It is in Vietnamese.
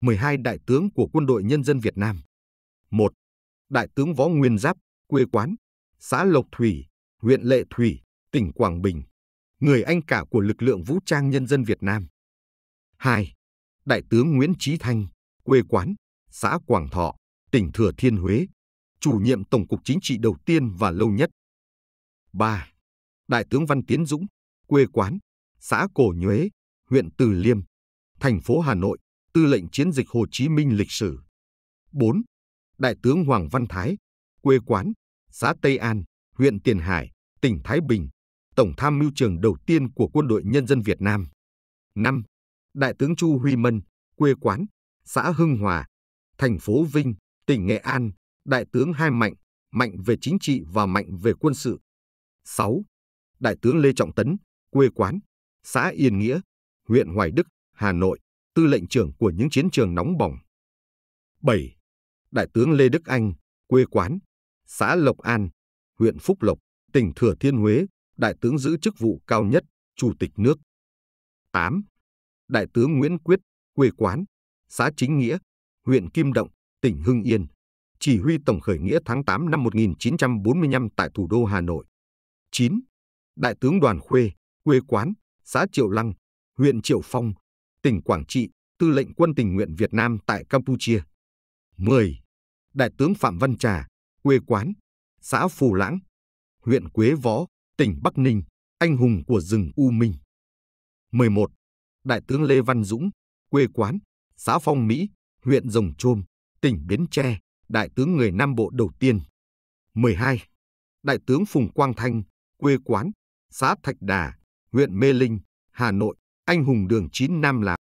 12 đại tướng của Quân đội Nhân dân Việt Nam. 1. Đại tướng Võ Nguyên Giáp, quê quán, xã Lộc Thủy, huyện Lệ Thủy, tỉnh Quảng Bình, người anh cả của lực lượng vũ trang nhân dân Việt Nam. 2. Đại tướng Nguyễn Trí Thanh, quê quán, xã Quảng Thọ, tỉnh Thừa Thiên Huế, chủ nhiệm Tổng cục Chính trị đầu tiên và lâu nhất. 3. Đại tướng Văn Tiến Dũng, quê quán, xã Cổ Nhuế, huyện Từ Liêm, thành phố Hà Nội, tư lệnh chiến dịch Hồ Chí Minh lịch sử. 4. Đại tướng Hoàng Văn Thái, quê quán, xã Tây An, huyện Tiền Hải, tỉnh Thái Bình, Tổng tham mưu trưởng đầu tiên của Quân đội Nhân dân Việt Nam. 5. Đại tướng Chu Huy Mân, quê quán, xã Hưng Hòa, thành phố Vinh, tỉnh Nghệ An, Đại tướng Hai Mạnh, mạnh về chính trị và mạnh về quân sự. 6. Đại tướng Lê Trọng Tấn, quê quán, xã Yên Nghĩa, huyện Hoài Đức, Hà Nội, tư lệnh trưởng của những chiến trường nóng bỏng. 7. Đại tướng Lê Đức Anh, quê quán, xã Lộc An, huyện Phúc Lộc, tỉnh Thừa Thiên Huế, đại tướng giữ chức vụ cao nhất, chủ tịch nước. 8. Đại tướng Nguyễn Quyết, quê quán, xã Chính Nghĩa, huyện Kim Động, tỉnh Hưng Yên, chỉ huy tổng khởi nghĩa tháng 8 năm 1945 tại thủ đô Hà Nội. 9. Đại tướng Đoàn Khuê, quê quán, xã Triệu Lăng, huyện Triệu Phong, tỉnh Quảng Trị, Tư lệnh Quân tình nguyện Việt Nam tại Campuchia. 10. Đại tướng Phạm Văn Trà, quê quán, xã Phù Lãng, huyện Quế Võ, tỉnh Bắc Ninh, anh hùng của rừng U Minh. 11. Đại tướng Lê Văn Dũng, quê quán, xã Phong Mỹ, huyện Rồng Trôm, tỉnh Bến Tre, đại tướng người Nam Bộ đầu tiên. 12. Đại tướng Phùng Quang Thanh, quê quán, xã Thạch Đà, huyện Mê Linh, Hà Nội, anh hùng đường 9 Nam Lào.